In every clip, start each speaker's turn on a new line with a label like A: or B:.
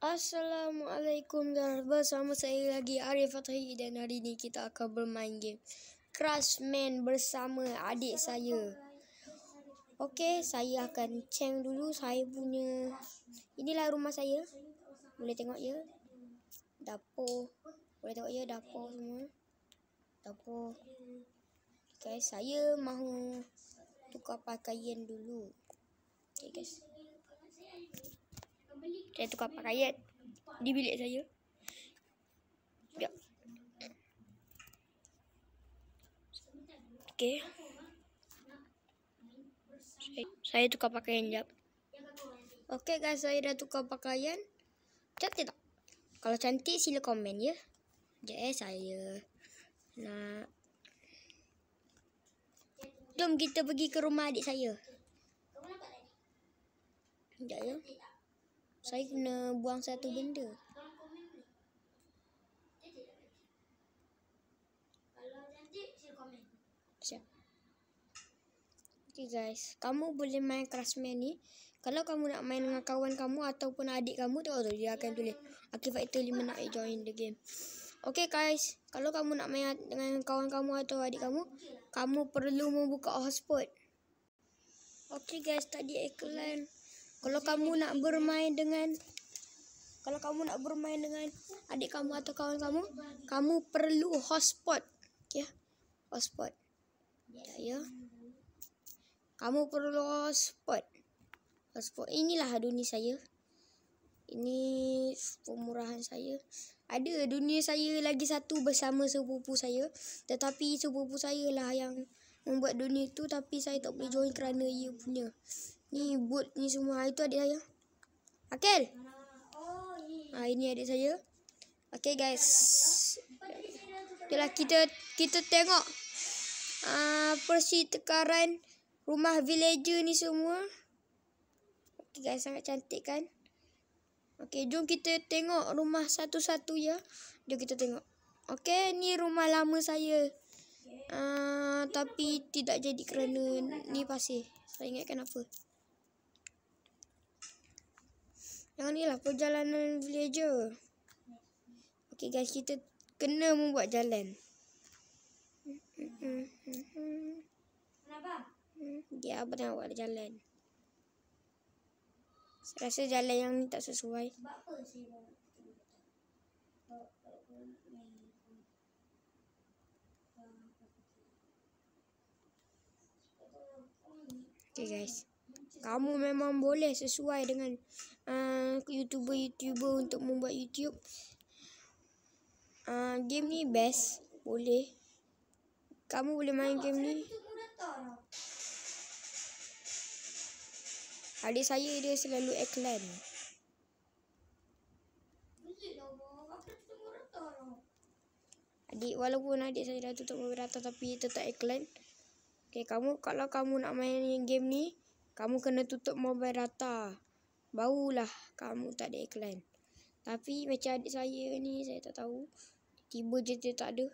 A: Assalamualaikum dan bersama saya lagi Arif Fatih dan hari ini kita akan bermain game Crash Man bersama adik saya. Okey, saya akan ceng dulu saya punya inilah rumah saya. Boleh tengok ya. Dapur. Boleh tengok ya dapur semua. Dapur. Okey, saya mahu tukar pakaian dulu. Okey guys. Saya tukar pakaian di bilik saya. Sekejap. Okey. Saya, saya tukar pakaian sekejap. Okey guys, saya dah tukar pakaian. Cantik tak? Kalau cantik, sila komen ya. Sekejap eh, saya nak... Jom kita pergi ke rumah adik saya. Kamu nampak tadi? Sekejap ya saya kena buang satu benda. Okay guys, kamu boleh main Craftsman ni. Kalau kamu nak main dengan kawan kamu ataupun adik kamu tu, oh, dia akan tulis. Akif Factor lima nak join the game. Okay guys, kalau kamu nak main dengan kawan kamu atau adik kamu, kamu perlu membuka hotspot. Okay guys, tadi iklan
B: kalau kamu nak bermain
A: dengan kalau kamu nak bermain dengan adik kamu atau kawan kamu kamu perlu hotspot ya hotspot ya, ya. kamu perlu hotspot hotspot inilah dunia saya ini pemurahan saya ada dunia saya lagi satu bersama sepupu saya tetapi sepupu saya lah yang membuat dunia itu, tapi saya tak boleh join kerana ia punya Ni boot ni semua hari ah, tu adik saya. Akil. Ha, ini adik saya. Okay guys. Itulah kita kita tengok uh, ah, persi tekaran rumah villager ni semua. Okay guys sangat cantik kan. Okay jom kita tengok rumah satu-satu ya. Jom kita tengok. Okay ni rumah lama saya. Uh, tapi tidak jadi kerana ni pasir. Saya ingatkan apa. Yang ni lah perjalanan villager. Okay guys, kita kena membuat jalan. Hmm, dia apa nak jalan. Saya rasa jalan yang ni tak sesuai. Okay guys kamu memang boleh sesuai dengan uh, youtuber-youtuber untuk membuat youtube uh, game ni best boleh kamu boleh main Bapak, game ni adik saya dia selalu eklan lah, adik walaupun adik saya dah tutup beberapa tapi tetap eklan Okay, kamu kalau kamu nak main game ni, kamu kena tutup mobile data. Barulah kamu tak ada iklan. Tapi macam adik saya ni, saya tak tahu. Tiba je dia tak ada.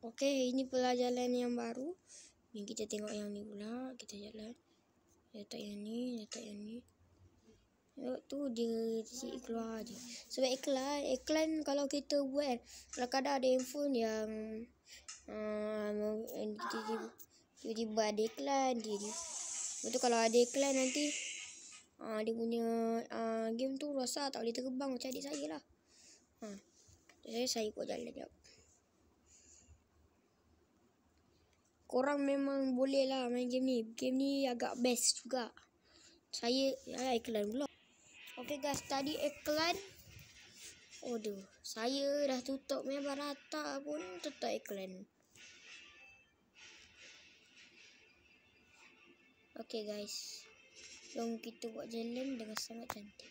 A: Okey, ini pelajaran yang baru. Ni kita tengok yang ni pula. Kita jalan. Letak yang ni, letak yang ni. Lepas tu dia si keluar je. Sebab iklan, iklan kalau kita buat. Kadang-kadang ada handphone yang... Uh, tiba-tiba ada iklan dia, dia. kalau ada iklan nanti uh, dia punya uh, game tu rasa tak boleh terbang macam adik saya lah. Ha. Huh. Saya saya ikut jalan jap. Korang memang boleh lah main game ni. Game ni agak best juga. Saya ya, iklan pula. Okay guys, tadi iklan. Oh, duh. Saya dah tutup memang barata pun tutup iklan. Okay guys. Jom kita buat jalan dengan sangat cantik.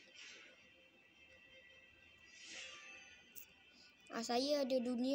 A: Ah, saya ada dunia.